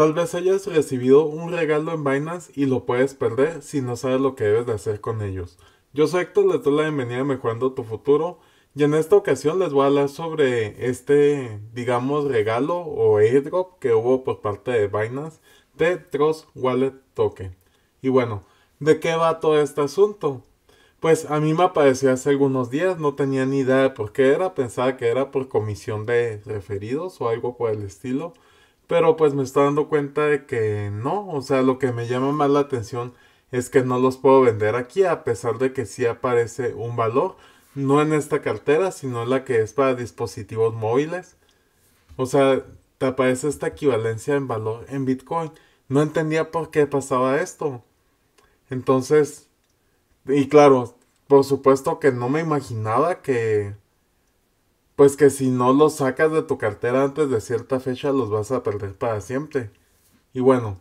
Tal vez hayas recibido un regalo en Binance y lo puedes perder si no sabes lo que debes de hacer con ellos. Yo soy Héctor, les doy la bienvenida a Mejorando tu Futuro y en esta ocasión les voy a hablar sobre este, digamos, regalo o airdrop que hubo por parte de Binance de Trust Wallet Token. Y bueno, ¿de qué va todo este asunto? Pues a mí me apareció hace algunos días, no tenía ni idea de por qué era, pensaba que era por comisión de referidos o algo por el estilo. Pero pues me está dando cuenta de que no, o sea, lo que me llama más la atención es que no los puedo vender aquí a pesar de que sí aparece un valor, no en esta cartera, sino en la que es para dispositivos móviles. O sea, te aparece esta equivalencia en valor en Bitcoin. No entendía por qué pasaba esto. Entonces, y claro, por supuesto que no me imaginaba que pues que si no los sacas de tu cartera antes de cierta fecha los vas a perder para siempre. Y bueno,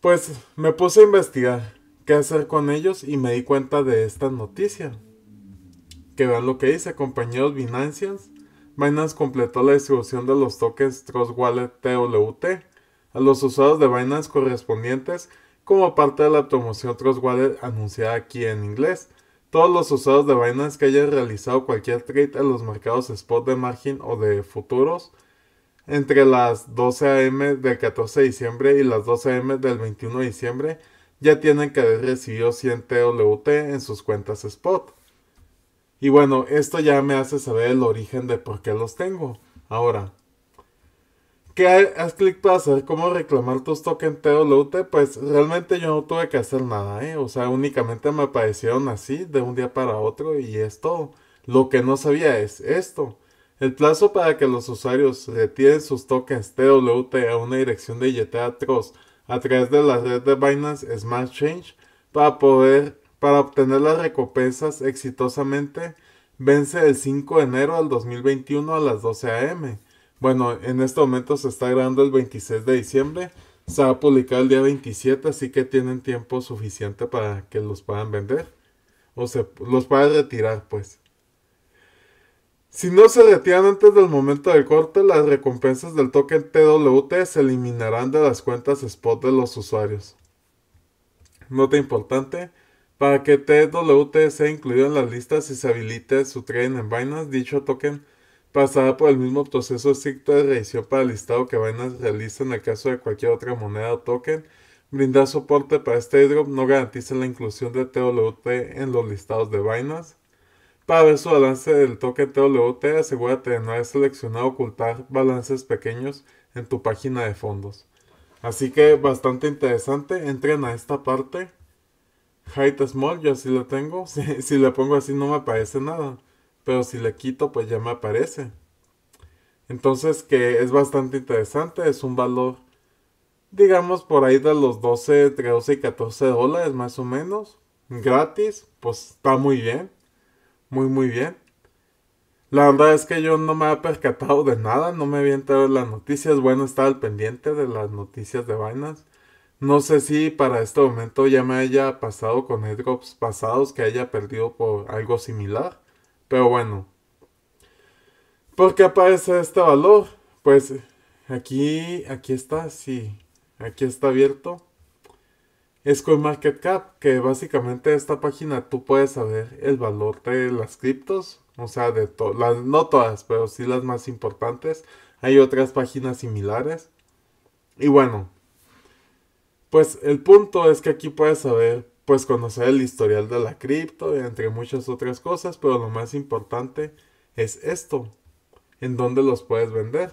pues me puse a investigar qué hacer con ellos y me di cuenta de esta noticia. Que vean lo que dice, compañeros Binance. Binance completó la distribución de los tokens Trust Wallet TWT a los usuarios de Binance correspondientes como parte de la promoción Trust Wallet anunciada aquí en inglés todos los usuarios de Binance que hayan realizado cualquier trade en los mercados spot de margen o de futuros entre las 12 a.m. del 14 de diciembre y las 12 a.m. del 21 de diciembre ya tienen que haber recibido 100 TWT en sus cuentas spot. Y bueno, esto ya me hace saber el origen de por qué los tengo. Ahora, ¿Qué haz clic para hacer cómo reclamar tus tokens TWT, pues realmente yo no tuve que hacer nada, ¿eh? O sea, únicamente me aparecieron así de un día para otro y es todo. Lo que no sabía es esto. El plazo para que los usuarios retiren eh, sus tokens TWT a una dirección de billetera a través de la red de Binance Smart Change para poder para obtener las recompensas exitosamente vence el 5 de enero del 2021 a las 12 a.m. Bueno, en este momento se está grabando el 26 de diciembre. Se va a publicar el día 27, así que tienen tiempo suficiente para que los puedan vender. O se los puedan retirar, pues. Si no se retiran antes del momento del corte, las recompensas del token TWT se eliminarán de las cuentas spot de los usuarios. Nota importante, para que TWT sea incluido en la lista si se habilite su trading en Binance, dicho token pasará por el mismo proceso estricto de revisión para el listado que Binance realiza en el caso de cualquier otra moneda o token. Brindar soporte para este airdrop no garantiza la inclusión de TWT en los listados de Binance. Para ver su balance del token TWT, asegúrate de no haber seleccionado ocultar balances pequeños en tu página de fondos. Así que bastante interesante, entren a esta parte. Height Small, yo así la tengo. Si, si la pongo así no me aparece nada pero si le quito pues ya me aparece. Entonces que es bastante interesante, es un valor digamos por ahí de los 12, 13 y 14 dólares más o menos, gratis, pues está muy bien, muy muy bien. La verdad es que yo no me he percatado de nada, no me había enterado las noticias, bueno, estaba al pendiente de las noticias de Binance. No sé si para este momento ya me haya pasado con airdrops pasados que haya perdido por algo similar. Pero bueno. ¿Por qué aparece este valor? Pues aquí, aquí está, sí. Aquí está abierto. Es Market con Cap, que básicamente esta página tú puedes saber el valor de las criptos. O sea, de todas, no todas, pero sí las más importantes. Hay otras páginas similares. Y bueno, pues el punto es que aquí puedes saber pues conocer el historial de la cripto, entre muchas otras cosas, pero lo más importante es esto, en dónde los puedes vender.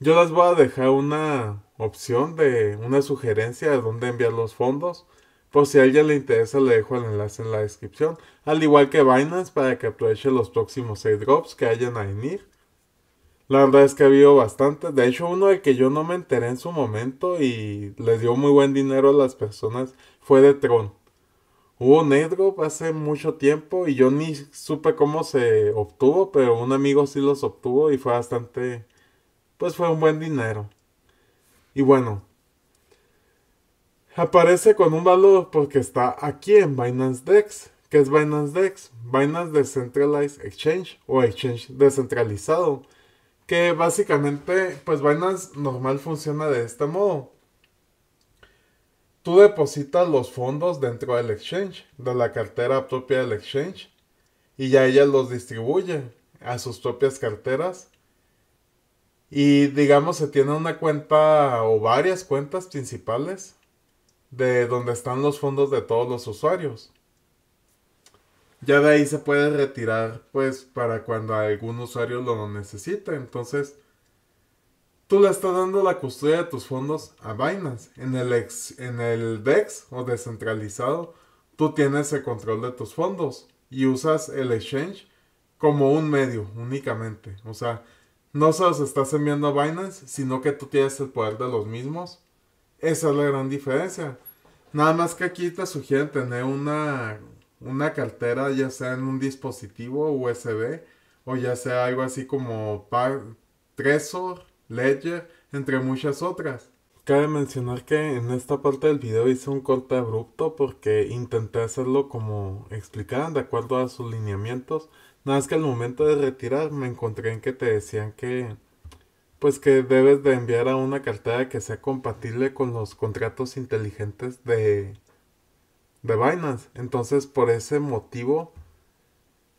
Yo les voy a dejar una opción de una sugerencia de dónde enviar los fondos. Por si a alguien le interesa, le dejo el enlace en la descripción. Al igual que Binance, para que aproveche los próximos 6 drops que hayan a venir. La verdad es que ha habido bastante. De hecho, uno de que yo no me enteré en su momento y les dio muy buen dinero a las personas fue de Tron. Hubo negro hace mucho tiempo y yo ni supe cómo se obtuvo, pero un amigo sí los obtuvo y fue bastante, pues fue un buen dinero. Y bueno, aparece con un valor porque está aquí en Binance Dex. que es Binance Dex? Binance Decentralized Exchange o Exchange descentralizado. Que básicamente, pues Binance normal funciona de este modo tú depositas los fondos dentro del exchange, de la cartera propia del exchange, y ya ella los distribuye a sus propias carteras. Y digamos, se tiene una cuenta o varias cuentas principales de donde están los fondos de todos los usuarios. Ya de ahí se puede retirar pues para cuando algún usuario lo necesite. Entonces, tú le estás dando la custodia de tus fondos a Binance. En el, ex, en el DEX o descentralizado, tú tienes el control de tus fondos y usas el exchange como un medio únicamente. O sea, no se los estás enviando a Binance, sino que tú tienes el poder de los mismos. Esa es la gran diferencia. Nada más que aquí te sugieren tener una, una cartera, ya sea en un dispositivo USB o ya sea algo así como Tresor, Trezor Ledger, entre muchas otras. Cabe mencionar que en esta parte del video hice un corte abrupto porque intenté hacerlo como explicaban de acuerdo a sus lineamientos. Nada más que al momento de retirar me encontré en que te decían que pues que debes de enviar a una cartera que sea compatible con los contratos inteligentes de de Binance. Entonces por ese motivo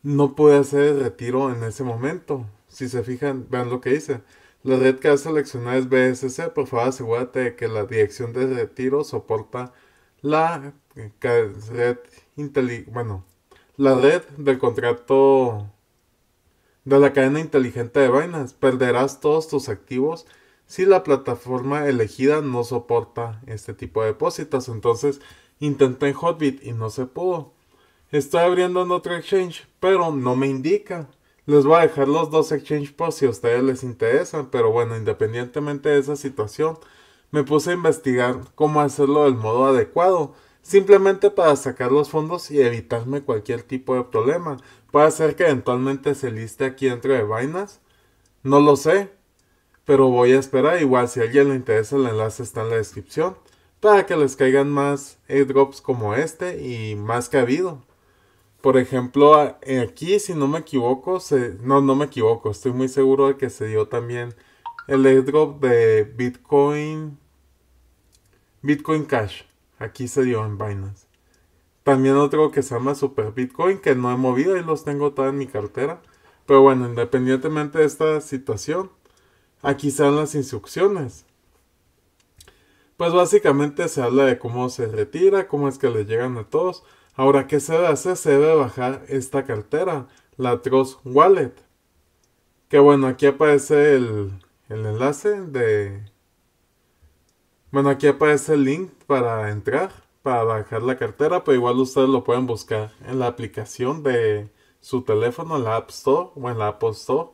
no pude hacer el retiro en ese momento. Si se fijan, vean lo que hice. La red que has seleccionado es BSC, por favor asegúrate de que la dirección de retiro soporta la eh, red bueno, la red del contrato de la cadena inteligente de Binance. Perderás todos tus activos si la plataforma elegida no soporta este tipo de depósitos. Entonces intenté en Hotbit y no se pudo. Estoy abriendo en otro exchange, pero no me indica. Les voy a dejar los dos exchange posts si a ustedes les interesan, pero bueno, independientemente de esa situación, me puse a investigar cómo hacerlo del modo adecuado, simplemente para sacar los fondos y evitarme cualquier tipo de problema. Puede ser que eventualmente se liste aquí dentro de vainas? no lo sé, pero voy a esperar. Igual si a alguien le interesa el enlace está en la descripción para que les caigan más airdrops como este y más cabido por ejemplo, eh, aquí, si no me equivoco, no, no me equivoco, estoy muy seguro de que se dio también el airdrop de Bitcoin, Bitcoin Cash. Aquí se dio en Binance. También otro que se llama Super Bitcoin, que no he movido y los tengo todavía en mi cartera. Pero bueno, independientemente de esta situación, aquí están las instrucciones. Pues básicamente se habla de cómo se retira, cómo es que le llegan a todos. Ahora, ¿qué se debe hacer? Se debe bajar esta cartera, la Trust Wallet. Que bueno, aquí aparece el, el enlace de... Bueno, aquí aparece el link para entrar, para bajar la cartera, pero igual ustedes lo pueden buscar en la aplicación de su teléfono, en la App Store o en la Apple Store.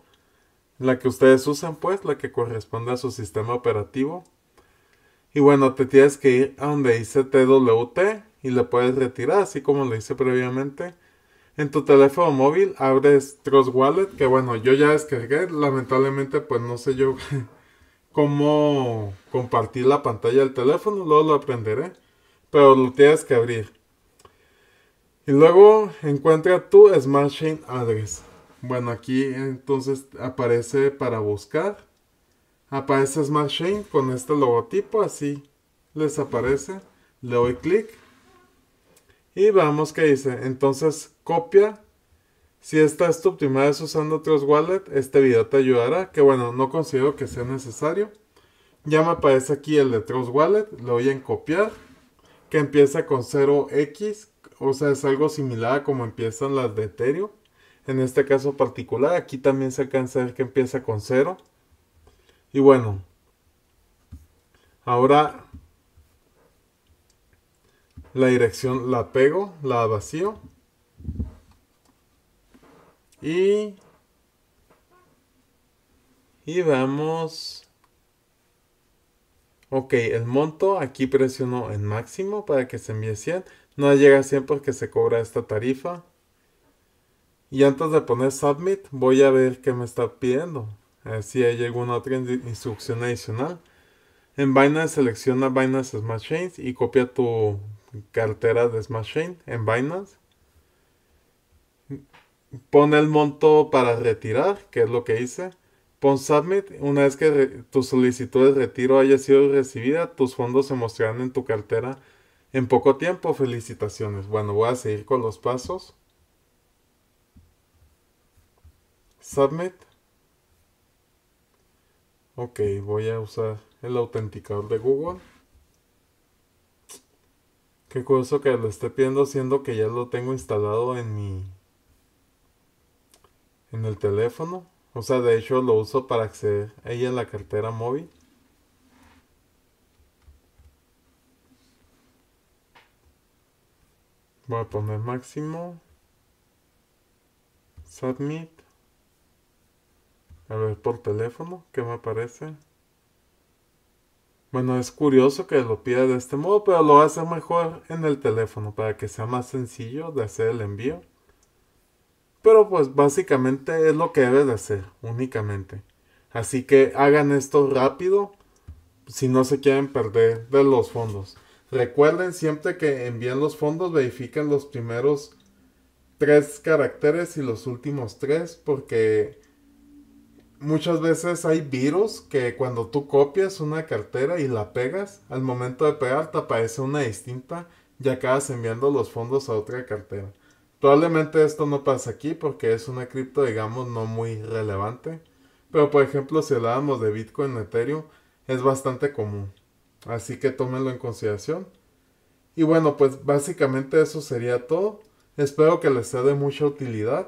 La que ustedes usen, pues, la que corresponde a su sistema operativo. Y bueno, te tienes que ir a donde dice TWT y la puedes retirar, así como lo hice previamente. En tu teléfono móvil abres Trust Wallet, que bueno, yo ya descargué, lamentablemente pues no sé yo cómo compartir la pantalla del teléfono, luego lo aprenderé, pero lo tienes que abrir. Y luego encuentra tu Smart Chain Address. Bueno, aquí entonces aparece para buscar. Aparece Smart Chain con este logotipo, así les aparece. Le doy clic y veamos qué dice. Entonces, copia. Si esta es tu primera vez usando Trust wallet, este video te ayudará. Que bueno, no considero que sea necesario. Ya me aparece aquí el de Trust Wallet. Le voy en copiar. Que empieza con 0x. O sea, es algo similar a como empiezan las de Ethereum. En este caso particular, aquí también se alcanza a ver que empieza con 0. Y bueno, ahora la dirección la pego, la vacío. Y, y vamos. Ok, el monto, aquí presiono en máximo para que se envíe 100. No llega a 100 porque se cobra esta tarifa. Y antes de poner submit, voy a ver qué me está pidiendo. A ver si hay alguna otra instrucción adicional. En Binance selecciona Binance Smart Chains y copia tu, cartera de Smashane en Binance. Pon el monto para retirar, que es lo que hice. Pon submit. Una vez que tu solicitud de retiro haya sido recibida, tus fondos se mostrarán en tu cartera en poco tiempo. Felicitaciones. Bueno, voy a seguir con los pasos. Submit. Ok, voy a usar el autenticador de Google. Qué curioso que lo esté pidiendo siendo que ya lo tengo instalado en mi... En el teléfono. O sea, de hecho lo uso para acceder a ella en la cartera móvil. Voy a poner máximo. Submit. A ver por teléfono, ¿qué me aparece? Bueno, es curioso que lo pida de este modo, pero lo hace mejor en el teléfono para que sea más sencillo de hacer el envío. Pero pues básicamente es lo que debe de hacer, únicamente. Así que hagan esto rápido si no se quieren perder de los fondos. Recuerden siempre que envíen los fondos, verifiquen los primeros tres caracteres y los últimos tres porque muchas veces hay virus que cuando tú copias una cartera y la pegas, al momento de pegar te aparece una distinta y acabas enviando los fondos a otra cartera. Probablemente esto no pasa aquí porque es una cripto, digamos, no muy relevante. Pero por ejemplo, si hablábamos de Bitcoin Ethereum, es bastante común. Así que tómenlo en consideración. Y bueno, pues básicamente eso sería todo. Espero que les sea de mucha utilidad.